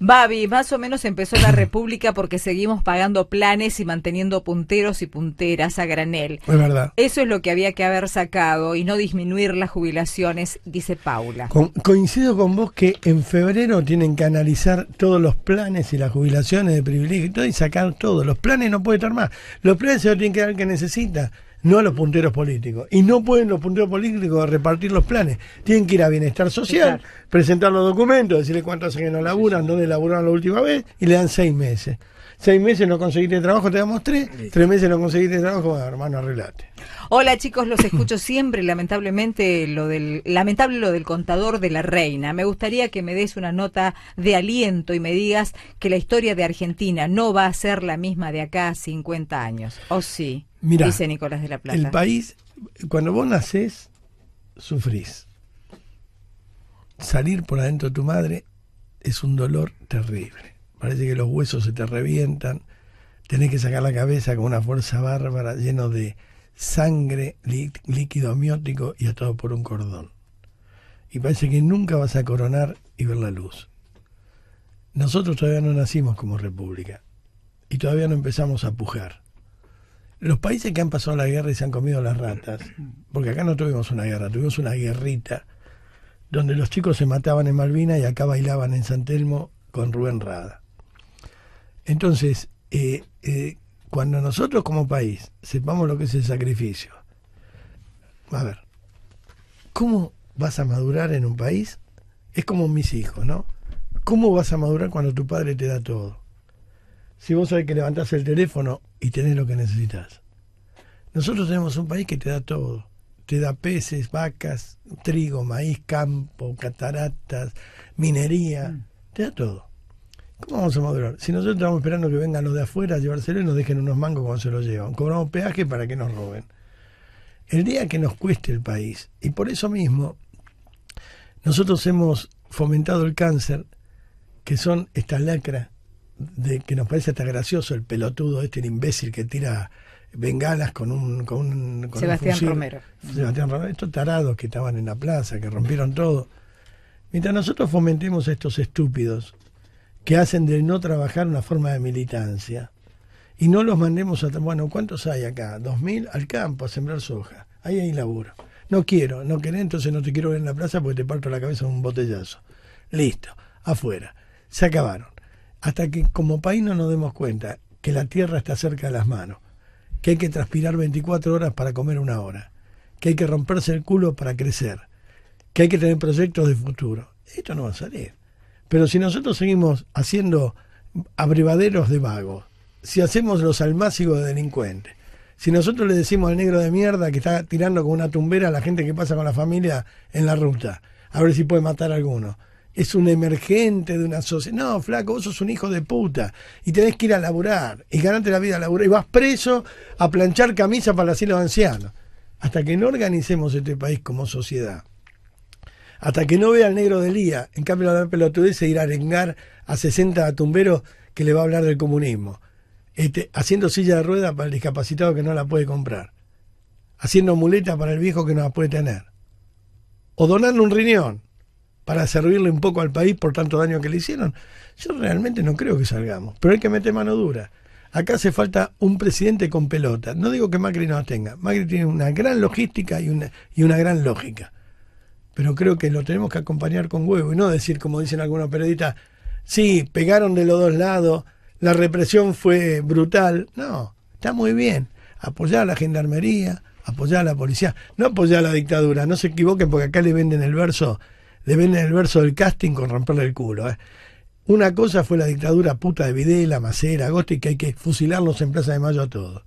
Babi, más o menos empezó la República porque seguimos pagando planes y manteniendo punteros y punteras a granel. Es verdad. Eso es lo que había que haber sacado y no disminuir las jubilaciones, dice Paula. coincido con vos que en febrero tienen que analizar todos los planes y las jubilaciones de privilegio y, sacar todos. Los planes no puede estar más. Los planes se lo tienen que dar que necesita no a los punteros políticos. Y no pueden los punteros políticos repartir los planes. Tienen que ir a Bienestar Social, presentar los documentos, decirle cuántas hace que no laburan, dónde laburaron la última vez, y le dan seis meses. Seis meses no conseguiste trabajo, te damos tres. Tres meses no conseguiste trabajo, hermano, arreglate. Hola chicos, los escucho siempre, lamentablemente lo del lamentable lo del contador de la reina. Me gustaría que me des una nota de aliento y me digas que la historia de Argentina no va a ser la misma de acá a 50 años. ¿O sí? dice Nicolás de la Plata. El país, cuando vos nacés, sufrís. Salir por adentro de tu madre es un dolor terrible. Parece que los huesos se te revientan, tenés que sacar la cabeza con una fuerza bárbara, lleno de sangre, líquido amiótico y atado por un cordón. Y parece que nunca vas a coronar y ver la luz. Nosotros todavía no nacimos como república y todavía no empezamos a pujar. Los países que han pasado la guerra y se han comido las ratas, porque acá no tuvimos una guerra, tuvimos una guerrita, donde los chicos se mataban en Malvina y acá bailaban en San Telmo con Rubén Rada. Entonces, eh, eh, cuando nosotros como país sepamos lo que es el sacrificio, a ver, ¿cómo vas a madurar en un país? Es como mis hijos, ¿no? ¿Cómo vas a madurar cuando tu padre te da todo? si vos sabés que levantás el teléfono y tenés lo que necesitas. Nosotros tenemos un país que te da todo. Te da peces, vacas, trigo, maíz, campo, cataratas, minería, mm. te da todo. ¿Cómo vamos a madurar? Si nosotros estamos esperando que vengan los de afuera a llevárselo y nos dejen unos mangos cuando se lo llevan. Cobramos peaje para que nos roben. El día que nos cueste el país, y por eso mismo, nosotros hemos fomentado el cáncer, que son estas lacras de que nos parece hasta gracioso el pelotudo, este el imbécil que tira bengalas con un. Con, un, Sebastián Romero. Sebastián Romero, estos tarados que estaban en la plaza, que rompieron todo. Mientras nosotros fomentemos a estos estúpidos que hacen de no trabajar una forma de militancia y no los mandemos a. Bueno, ¿cuántos hay acá? ¿Dos mil? Al campo a sembrar soja. Ahí hay laburo. No quiero, no querés, entonces no te quiero ver en la plaza porque te parto la cabeza con un botellazo. Listo, afuera. Se acabaron hasta que como país no nos demos cuenta que la tierra está cerca de las manos, que hay que transpirar 24 horas para comer una hora, que hay que romperse el culo para crecer, que hay que tener proyectos de futuro. Esto no va a salir. Pero si nosotros seguimos haciendo abrevaderos de vagos, si hacemos los almácigos de delincuentes, si nosotros le decimos al negro de mierda que está tirando con una tumbera a la gente que pasa con la familia en la ruta, a ver si puede matar a alguno, es un emergente de una sociedad. No, flaco, vos sos un hijo de puta y tenés que ir a laburar y ganarte la vida a y vas preso a planchar camisas para el asilo de ancianos. Hasta que no organicemos este país como sociedad, hasta que no vea al negro de lía. en cambio la pelotudez se ir a arengar a 60 tumberos que le va a hablar del comunismo, este, haciendo silla de rueda para el discapacitado que no la puede comprar, haciendo muletas para el viejo que no la puede tener, o donando un riñón para servirle un poco al país por tanto daño que le hicieron. Yo realmente no creo que salgamos, pero hay que meter mano dura. Acá hace falta un presidente con pelota. No digo que Macri no la tenga. Macri tiene una gran logística y una, y una gran lógica. Pero creo que lo tenemos que acompañar con huevo y no decir, como dicen algunos periodistas, sí, pegaron de los dos lados, la represión fue brutal. No, está muy bien. Apoyar a la gendarmería, apoyar a la policía, no apoyar a la dictadura. No se equivoquen porque acá le venden el verso le ven el verso del casting con romperle el culo. ¿eh? Una cosa fue la dictadura puta de Videla, Macera, Agosti, que hay que fusilarlos en Plaza de Mayo a todos.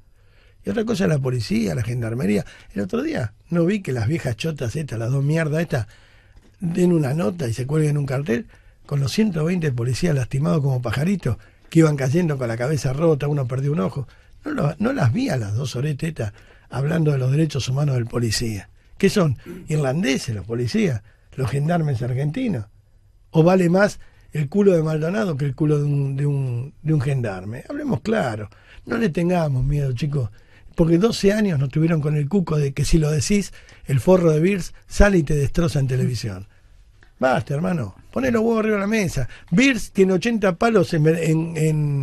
Y otra cosa la policía, la gendarmería. El otro día no vi que las viejas chotas estas, las dos mierdas estas, den una nota y se cuelguen un cartel con los 120 policías lastimados como pajaritos que iban cayendo con la cabeza rota, uno perdió un ojo. No, las vi a las dos estas hablando de los derechos humanos del policía. ¿Qué son? ¿Irlandeses los policías? los gendarmes argentinos? ¿O vale más el culo de Maldonado que el culo de un, de un, gendarme? Hablemos claro, no le tengamos miedo, chicos porque 12 años nos tuvieron con el cuco de que si lo decís, el forro de BIRS sale y te destroza en televisión. Basta, hermano, ponelo los huevos arriba de la mesa. Beers tiene 80 palos en, en,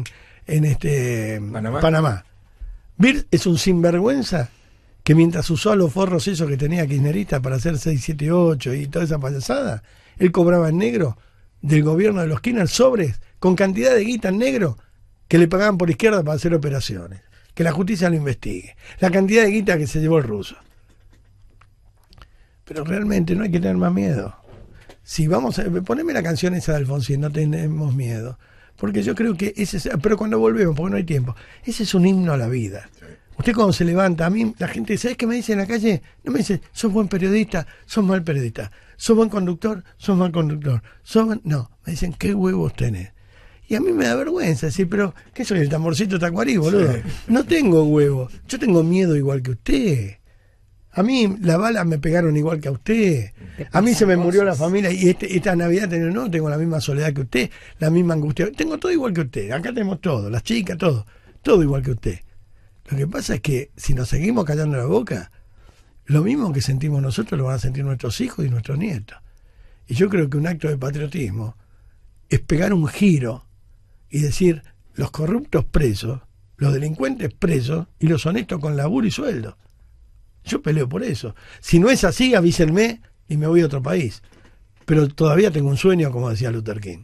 en, este, Panamá. Panamá. es un sinvergüenza que mientras usó los forros esos que tenía Kisnerita para hacer 8 y toda esa payasada, él cobraba en negro del gobierno de los Kirchner sobres con cantidad de guita en negro que le pagaban por izquierda para hacer operaciones. Que la justicia lo investigue. La cantidad de guita que se llevó el ruso. Pero realmente no hay que tener más miedo. Si vamos a, poneme la canción esa de Alfonsín, no tenemos miedo. Porque yo creo que ese es, pero cuando volvemos, porque no hay tiempo, ese es un himno a la vida. Usted cuando se levanta, a mí la gente, ¿sabes qué me dicen en la calle? No me dicen, sos buen periodista, sos mal periodista, sos buen conductor, sos mal conductor, sos No, me dicen, ¿qué huevos tenés? Y a mí me da vergüenza decir, pero ¿qué soy el tamborcito tacuarí, boludo? No tengo huevos, yo tengo miedo igual que usted. A mí las balas me pegaron igual que a usted. A mí se me murió la familia y este, esta Navidad no, tengo la misma soledad que usted, la misma angustia. Tengo todo igual que usted. Acá tenemos todo, las chicas, todo. Todo igual que usted. Lo que pasa es que si nos seguimos callando la boca, lo mismo que sentimos nosotros lo van a sentir nuestros hijos y nuestros nietos. Y yo creo que un acto de patriotismo es pegar un giro y decir los corruptos presos, los delincuentes presos y los honestos con laburo y sueldo. Yo peleo por eso. Si no es así, avísenme y me voy a otro país. Pero todavía tengo un sueño, como decía Luther King.